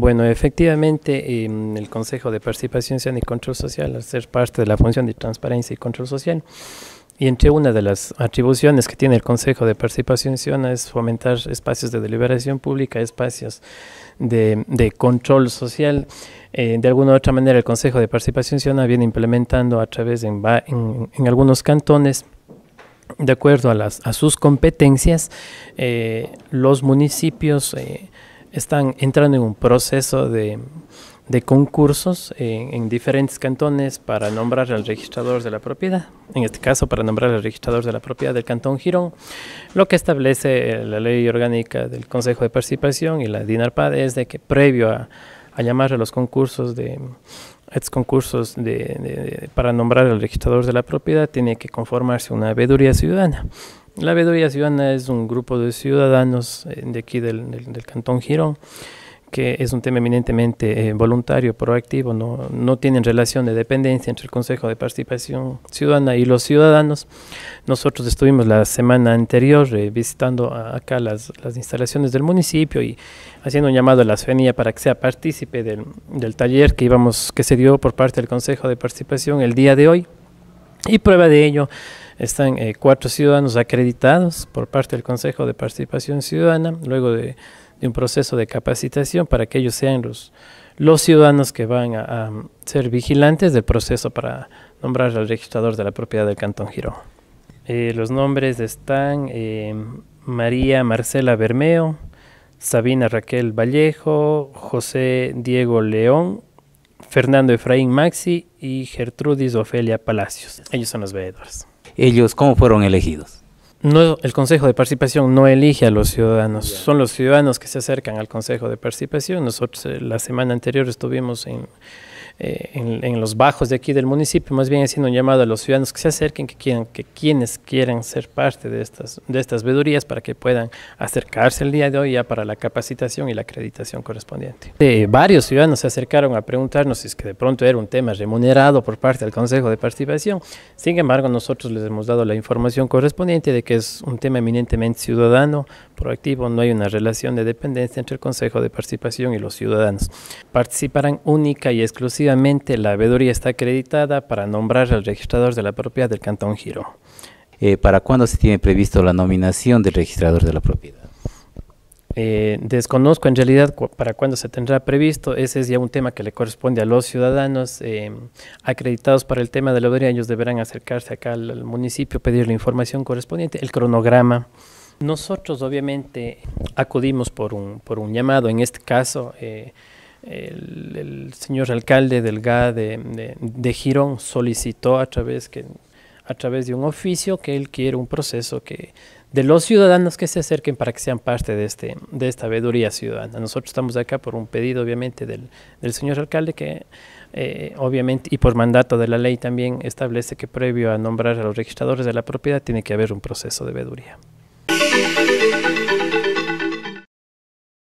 Bueno, efectivamente, eh, el Consejo de Participación Social y Control Social, al ser parte de la función de transparencia y control social, y entre una de las atribuciones que tiene el Consejo de Participación Ciudadana es fomentar espacios de deliberación pública, espacios de, control social. Eh, de alguna u otra manera, el Consejo de Participación Ciudadana viene implementando a través de en, algunos cantones de acuerdo a, las, a sus competencias, eh, los municipios eh, están entrando en un proceso de, concursos en, diferentes cantones para nombrar al registrador de la propiedad, en este caso para nombrar al registrador de la propiedad del Cantón Girón. Lo que establece eh, la ley orgánica del Consejo de Participación y la DINARPAD es de que previo a, llamar a los concursos de estos concursos para nombrar al registrador de la propiedad tiene que conformarse una veeduría ciudadana la Bedoya Ciudadana es un grupo de ciudadanos eh, de aquí del, del, Cantón Girón que es un tema eminentemente eh, voluntario, proactivo, no, no tienen relación de dependencia entre el Consejo de Participación Ciudadana y los ciudadanos. Nosotros estuvimos la semana anterior eh, visitando acá las, las, instalaciones del municipio y haciendo un llamado a la ciudadanía para que sea partícipe del, del taller que, íbamos, que se dio por parte del Consejo de Participación el día de hoy. Y prueba de ello están eh, cuatro ciudadanos acreditados por parte del Consejo de Participación Ciudadana, luego de, un proceso de capacitación para que ellos sean los, ciudadanos que van a, ser vigilantes del proceso para nombrar al registrador de la propiedad del Cantón Giro. Eh, los nombres están eh, María Marcela Bermeo, Sabina Raquel Vallejo, José Diego León, Fernando Efraín Maxi y Gertrudis Ofelia Palacios. Ellos son los veedores ellos cómo fueron elegidos? No, el Consejo de Participación no elige a los ciudadanos, son los ciudadanos que se acercan al Consejo de Participación. Nosotros eh, la semana anterior estuvimos en eh, en, los bajos de aquí del municipio, más bien haciendo un llamado a los ciudadanos que se acerquen, que quieran, que quienes quieran ser parte de estas, de estas vedurías para que puedan acercarse el día de hoy ya para la capacitación y la acreditación correspondiente. Eh, varios ciudadanos se acercaron a preguntarnos si es que de pronto era un tema remunerado por parte del Consejo de Participación. Sin embargo, nosotros les hemos dado la información correspondiente de que es un tema eminentemente ciudadano, proactivo, no hay una relación de dependencia entre el Consejo de Participación y los ciudadanos. Participarán única y exclusivamente la veeduría está acreditada para nombrar al registrador de la propiedad del Cantón Giro. Eh, ¿Para cuándo se tiene previsto la nominación del registrador de la propiedad? Eh, desconozco en realidad para cuándo se tendrá previsto, ese es ya un tema que le corresponde a los ciudadanos eh, acreditados para el tema de la veeduría, ellos deberán acercarse acá al, municipio, pedir la información correspondiente, el cronograma. Nosotros obviamente acudimos por un, por un llamado, en este caso el, señor alcalde del GA de, de, Girón solicitó a través, que, a través de un oficio que él quiere un proceso que de los ciudadanos que se acerquen para que sean parte de, este, de esta veeduría ciudadana. Nosotros estamos acá por un pedido, obviamente, del, del señor alcalde que, eh, obviamente, y por mandato de la ley también establece que previo a nombrar a los registradores de la propiedad tiene que haber un proceso de veeduría.